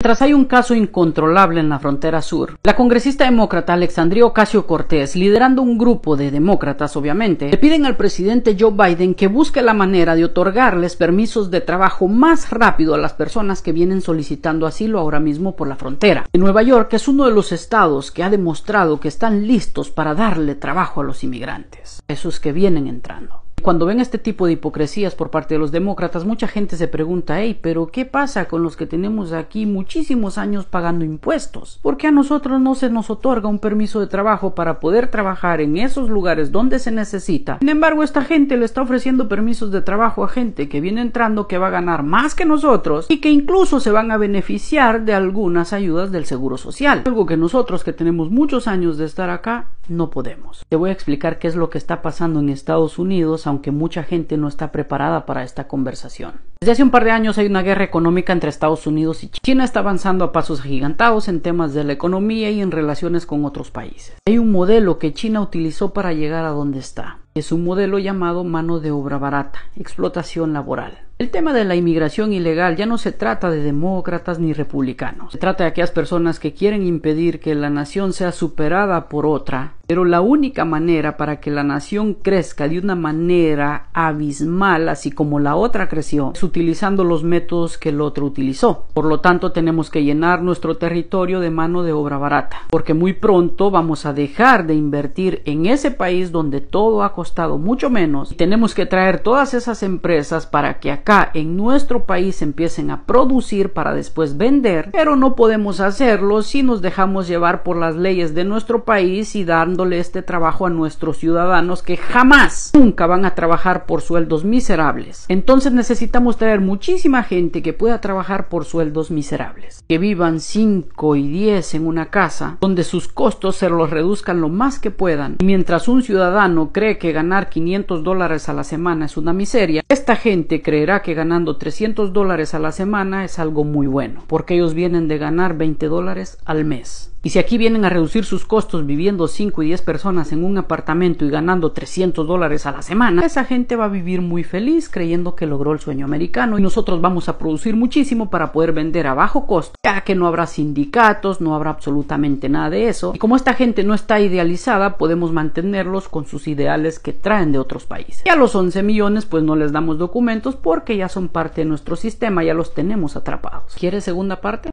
Mientras hay un caso incontrolable en la frontera sur, la congresista demócrata Alexandria Ocasio Cortés, liderando un grupo de demócratas obviamente, le piden al presidente Joe Biden que busque la manera de otorgarles permisos de trabajo más rápido a las personas que vienen solicitando asilo ahora mismo por la frontera. En Nueva York es uno de los estados que ha demostrado que están listos para darle trabajo a los inmigrantes, esos que vienen entrando. Cuando ven este tipo de hipocresías por parte de los demócratas, mucha gente se pregunta, hey, pero ¿qué pasa con los que tenemos aquí muchísimos años pagando impuestos? ¿Por qué a nosotros no se nos otorga un permiso de trabajo para poder trabajar en esos lugares donde se necesita? Sin embargo, esta gente le está ofreciendo permisos de trabajo a gente que viene entrando que va a ganar más que nosotros y que incluso se van a beneficiar de algunas ayudas del Seguro Social. Algo que nosotros que tenemos muchos años de estar acá no podemos. Te voy a explicar qué es lo que está pasando en Estados Unidos, aunque mucha gente no está preparada para esta conversación. Desde hace un par de años hay una guerra económica entre Estados Unidos y China. China está avanzando a pasos agigantados en temas de la economía y en relaciones con otros países. Hay un modelo que China utilizó para llegar a donde está. Es un modelo llamado mano de obra barata, explotación laboral. El tema de la inmigración ilegal ya no se trata de demócratas ni republicanos. Se trata de aquellas personas que quieren impedir que la nación sea superada por otra pero la única manera para que la nación crezca de una manera abismal, así como la otra creció, es utilizando los métodos que el otro utilizó. Por lo tanto, tenemos que llenar nuestro territorio de mano de obra barata, porque muy pronto vamos a dejar de invertir en ese país donde todo ha costado mucho menos. Y tenemos que traer todas esas empresas para que acá en nuestro país empiecen a producir para después vender, pero no podemos hacerlo si nos dejamos llevar por las leyes de nuestro país y dar este trabajo a nuestros ciudadanos que jamás, nunca van a trabajar por sueldos miserables. Entonces necesitamos traer muchísima gente que pueda trabajar por sueldos miserables, que vivan 5 y 10 en una casa donde sus costos se los reduzcan lo más que puedan. mientras un ciudadano cree que ganar 500 dólares a la semana es una miseria, esta gente creerá que ganando 300 dólares a la semana es algo muy bueno, porque ellos vienen de ganar 20 dólares al mes. Y si aquí vienen a reducir sus costos viviendo 5 y 10 personas en un apartamento y ganando 300 dólares a la semana, esa gente va a vivir muy feliz creyendo que logró el sueño americano y nosotros vamos a producir muchísimo para poder vender a bajo costo, ya que no habrá sindicatos, no habrá absolutamente nada de eso. Y como esta gente no está idealizada, podemos mantenerlos con sus ideales que traen de otros países. Y a los 11 millones pues no les damos documentos porque ya son parte de nuestro sistema, ya los tenemos atrapados. ¿Quieres segunda parte?